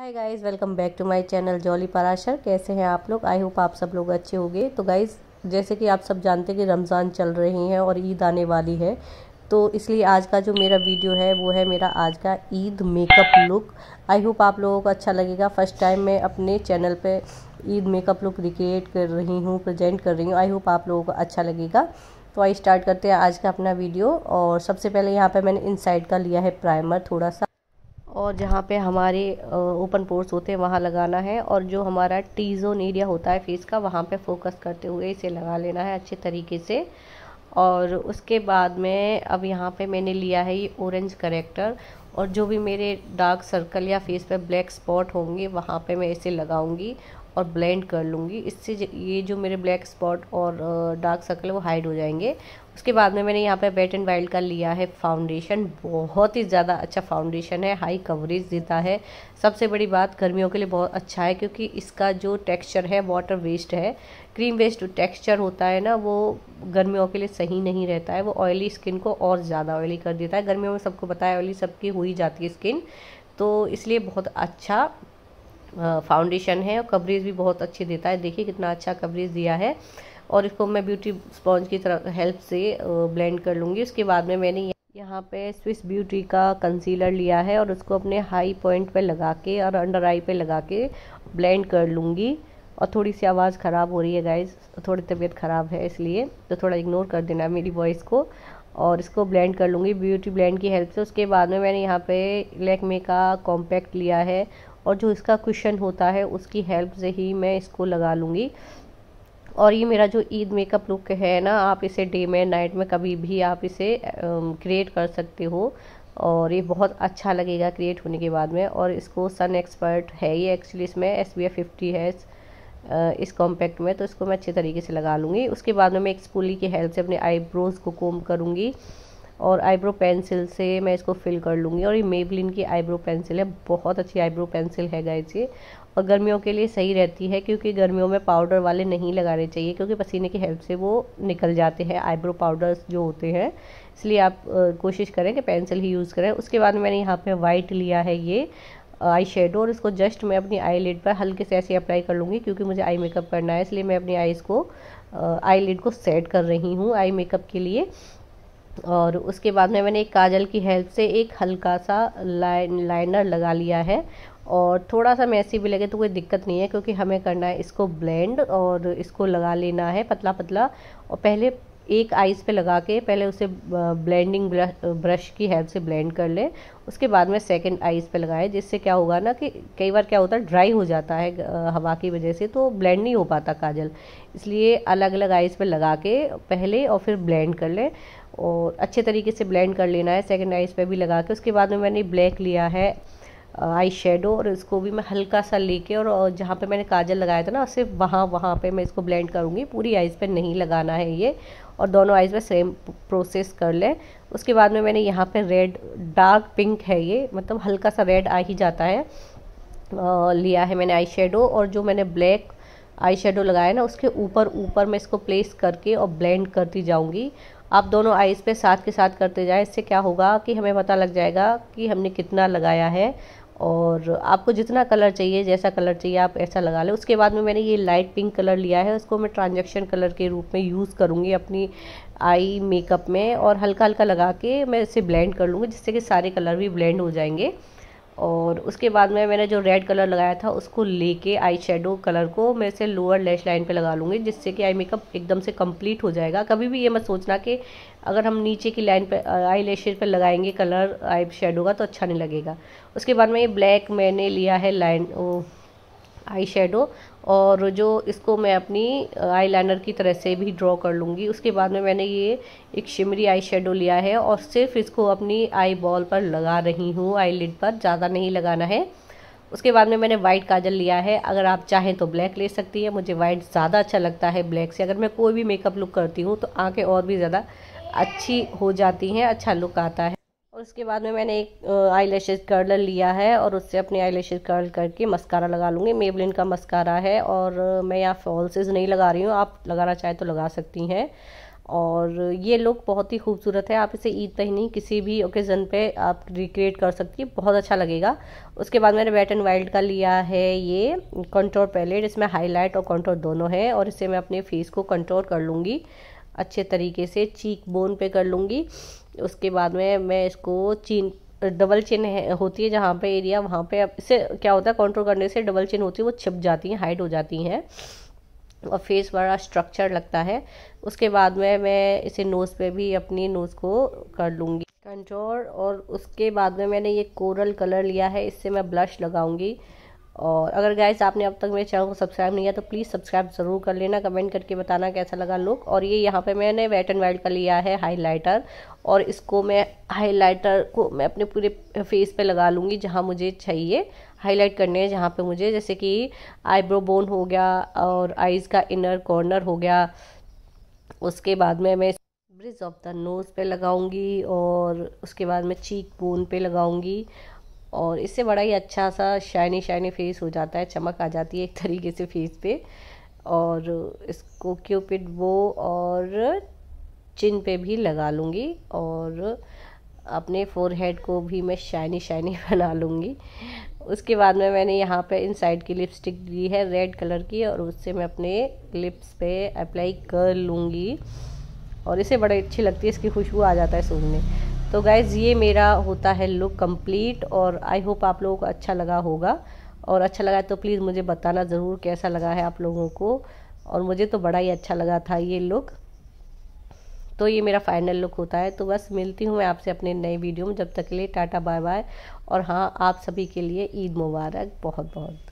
hi guys welcome back to my channel Jolly Parashar कैसे हैं आप लोग आई होप आप सब लोग अच्छे होंगे तो गाइस जैसे कि आप सब जानते हैं कि रमज़ान चल रही हैं और ईद आने वाली है तो इसलिए आज का जो मेरा वीडियो है वो है मेरा आज का Eid makeup look I hope आप लोगों को अच्छा लगेगा फर्स्ट टाइम मैं अपने चैनल पर ईद मेकअप लुक रिक्रिएट कर रही हूँ प्रजेंट कर रही हूँ आई होप आप लोगों को अच्छा लगेगा तो आई स्टार्ट करते हैं आज का अपना वीडियो और सबसे पहले यहाँ पर मैंने इनसाइड का लिया है प्राइमर थोड़ा सा और जहाँ पे हमारे ओपन पोर्स होते हैं वहाँ लगाना है और जो हमारा टी जोन एरिया होता है फेस का वहाँ पे फोकस करते हुए इसे लगा लेना है अच्छे तरीके से और उसके बाद में अब यहाँ पे मैंने लिया है ये ऑरेंज करेक्टर और जो भी मेरे डार्क सर्कल या फेस पे ब्लैक स्पॉट होंगे वहाँ पे मैं इसे लगाऊंगी और ब्लेंड कर लूँगी इससे ये जो मेरे ब्लैक स्पॉट और डार्क सर्कल है वो हाइड हो जाएंगे उसके बाद में मैंने यहाँ पे वेट एंड वाइल्ड का लिया है फाउंडेशन बहुत ही ज़्यादा अच्छा फाउंडेशन है हाई कवरेज देता है सबसे बड़ी बात गर्मियों के लिए बहुत अच्छा है क्योंकि इसका जो टेक्सचर है वाटर वेस्ट है क्रीम वेस्ट टेक्सचर होता है ना वो गर्मियों के लिए सही नहीं रहता है वो ऑयली स्किन को और ज़्यादा ऑयली कर देता है गर्मियों में सबको पता है ऑयली सबकी हो ही जाती है स्किन तो इसलिए बहुत अच्छा फाउंडेशन है और कवरेज भी बहुत अच्छी देता है देखिए कितना अच्छा कवरेज दिया है और इसको मैं ब्यूटी स्पॉन्ज की तरह हेल्प से ब्लेंड कर लूँगी उसके बाद में मैंने यहाँ पे स्विस ब्यूटी का कंसीलर लिया है और उसको अपने हाई पॉइंट पे लगा के और अंडर आई पे लगा के ब्लेंड कर लूँगी और थोड़ी सी आवाज़ ख़राब हो रही है गाइज थोड़ी तबीयत ख़राब है इसलिए तो थोड़ा इग्नोर कर देना मेरी वॉइस को और इसको ब्लेंड कर लूँगी ब्यूटी ब्लेंड की हेल्प से उसके बाद में मैंने यहाँ पे लैकमे का कॉम्पैक्ट लिया है और जो इसका क्वेश्चन होता है उसकी हेल्प से ही मैं इसको लगा लूँगी और ये मेरा जो ईद मेकअप लुक है ना आप इसे डे में नाइट में कभी भी आप इसे क्रिएट कर सकते हो और ये बहुत अच्छा लगेगा क्रिएट होने के बाद में और इसको सन एक्सपर्ट है ये एक्चुअली इसमें एस बी एफ फिफ्टी है इस कॉम्पैक्ट में तो इसको मैं अच्छे तरीके से लगा लूँगी उसके बाद में मैं एक स्पूली की हेल्प से अपने आईब्रोज़ को कोम करूँगी और आईब्रो पेंसिल से मैं इसको फिल कर लूँगी और ये मेबलिन की आईब्रो पेंसिल है बहुत अच्छी आईब्रो पेंसिल है गाय से और गर्मियों के लिए सही रहती है क्योंकि गर्मियों में पाउडर वाले नहीं लगाने चाहिए क्योंकि पसीने की हेल्प से वो निकल जाते हैं आईब्रो पाउडर्स जो होते हैं इसलिए आप कोशिश करें कि पेंसिल ही यूज़ करें उसके बाद मैंने यहाँ पर वाइट लिया है ये आई शेडो और इसको जस्ट मैं अपनी आई लिड पर हल्के से ऐसे अप्लाई कर लूँगी क्योंकि मुझे आई मेकअप करना है इसलिए मैं अपनी आईज़ को आई लिड को सेट कर रही हूँ आई मेकअप के लिए और उसके बाद में मैंने एक काजल की हेल्प से एक हल्का सा लाइन लाइनर लगा लिया है और थोड़ा सा मैसी भी लगे तो कोई दिक्कत नहीं है क्योंकि हमें करना है इसको ब्लेंड और इसको लगा लेना है पतला पतला और पहले एक आइस पे लगा के पहले उसे ब्लेंडिंग ब्रश, की हेल्प से ब्लेंड कर लें उसके बाद में सेकंड आइस पे लगाए जिससे क्या होगा ना कि कई बार क्या होता है ड्राई हो जाता है हवा की वजह से तो ब्लेंड नहीं हो पाता काजल इसलिए अलग अलग आइस पे लगा के पहले और फिर ब्लेंड कर लें और अच्छे तरीके से ब्लेंड कर लेना है सेकेंड आइज़ पे भी लगा के उसके बाद में मैंने ब्लैक लिया है आई uh, शेडो और इसको भी मैं हल्का सा लेके और जहाँ पे मैंने काजल लगाया था ना सिर्फ वहाँ वहाँ पे मैं इसको ब्लेंड करूँगी पूरी आइज़ पे नहीं लगाना है ये और दोनों आइज़ में सेम प्रोसेस कर लें उसके बाद में मैंने यहाँ पे रेड डार्क पिंक है ये मतलब हल्का सा रेड आ ही जाता है uh, लिया है मैंने आई शेडो और जो मैंने ब्लैक आई शेडो लगाया ना उसके ऊपर ऊपर मैं इसको प्लेस करके और ब्लेंड करती जाऊँगी आप दोनों आइज़ पे साथ के साथ करते जाएं इससे क्या होगा कि हमें पता लग जाएगा कि हमने कितना लगाया है और आपको जितना कलर चाहिए जैसा कलर चाहिए आप ऐसा लगा लें उसके बाद में मैंने ये लाइट पिंक कलर लिया है उसको मैं ट्रांजेक्शन कलर के रूप में यूज़ करूँगी अपनी आई मेकअप में और हल्का हल्का लगा के मैं इसे ब्लेंड कर लूँगी जिससे कि सारे कलर भी ब्लेंड हो जाएंगे और उसके बाद में मैंने जो रेड कलर लगाया था उसको लेके आई शेडो कलर को मैं इसे लोअर लेश लाइन पे लगा लूँगी जिससे कि आई मेकअप एकदम से कंप्लीट हो जाएगा कभी भी ये मत सोचना कि अगर हम नीचे की लाइन पे आई लेश पर लगाएंगे कलर आई शेडो का तो अच्छा नहीं लगेगा उसके बाद में ये ब्लैक मैंने लिया है लाइन आई शेडो और जो इसको मैं अपनी आईलाइनर की तरह से भी ड्रॉ कर लूँगी उसके बाद में मैंने ये एक शिमरी आई शेडो लिया है और सिर्फ इसको अपनी आई बॉल पर लगा रही हूँ आई लिड पर ज़्यादा नहीं लगाना है उसके बाद में मैंने वाइट काजल लिया है अगर आप चाहें तो ब्लैक ले सकती है मुझे वाइट ज़्यादा अच्छा लगता है ब्लैक से अगर मैं कोई भी मेकअप लुक करती हूँ तो आँखें और भी ज़्यादा अच्छी हो जाती हैं अच्छा लुक आता है उसके बाद में मैंने एक आई लैशेज कर्लर लिया है और उससे अपने आई लैशेज कर्ल करके मस्कारा लगा लूँगी मेबलिन का मस्कारा है और मैं यहाँ फॉल्सेज नहीं लगा रही हूँ आप लगाना चाहें तो लगा सकती हैं और ये लुक बहुत ही खूबसूरत है आप इसे ईद पर ही नहीं किसी भी ओकेज़न पे आप रिक्रिएट कर सकती है बहुत अच्छा लगेगा उसके बाद मैंने वेट एंड वाइल्ड का लिया है ये कंट्रोल पैलेट इसमें हाईलाइट और कंट्रोल दोनों है और इससे मैं अपने फेस को कंट्रोल कर लूँगी अच्छे तरीके से चीक बोन पे कर लूँगी उसके बाद में मैं इसको चीन डबल चिन होती है जहाँ पे एरिया वहाँ पे इसे क्या होता है कंट्रोल करने से डबल चिन होती है वो छिप जाती हैं हाइट हो जाती हैं और फेस वाला स्ट्रक्चर लगता है उसके बाद में मैं इसे नोज़ पे भी अपनी नोज़ को कर लूँगी कंट्रोल और उसके बाद में मैंने ये कोरल कलर लिया है इससे मैं ब्लश लगाऊंगी और अगर गाइज आपने अब तक मेरे चैनल को सब्सक्राइब नहीं किया तो प्लीज़ सब्सक्राइब ज़रूर कर लेना कमेंट करके बताना कैसा लगा लुक और ये यहाँ पे मैंने वेट एंड वाइल्ड का लिया है हाइलाइटर और इसको मैं हाइलाइटर को मैं अपने पूरे फेस पे लगा लूँगी जहाँ मुझे चाहिए हाईलाइट करने हैं जहाँ पे मुझे जैसे कि आईब्रो बोन हो गया और आइज़ का इनर कॉर्नर हो गया उसके बाद में मैं ब्रिज ऑफ द नोज़ पे लगाऊंगी और उसके बाद मैं चीक बोन पे लगाऊंगी और इससे बड़ा ही अच्छा सा शाइनी शाइनी फेस हो जाता है चमक आ जाती है एक तरीके से फेस पे और इसको क्यूपिड वो और चिन पे भी लगा लूँगी और अपने फोरहेड को भी मैं शाइनी शाइनी बना लूँगी उसके बाद में मैंने यहाँ पे इन साइड की लिपस्टिक ली है रेड कलर की और उससे मैं अपने लिप्स पे अप्लाई कर लूँगी और इसे बड़ी अच्छी लगती है इसकी खुशबू आ जाता है सूंघने में तो गाइज़ ये मेरा होता है लुक कंप्लीट और आई होप आप लोगों को अच्छा लगा होगा और अच्छा लगा तो प्लीज़ मुझे बताना ज़रूर कैसा लगा है आप लोगों को और मुझे तो बड़ा ही अच्छा लगा था ये लुक तो ये मेरा फाइनल लुक होता है तो बस मिलती हूँ मैं आपसे अपने नए वीडियो में जब तक के लिए टाटा बाय बाय और हाँ आप सभी के लिए ईद मुबारक बहुत बहुत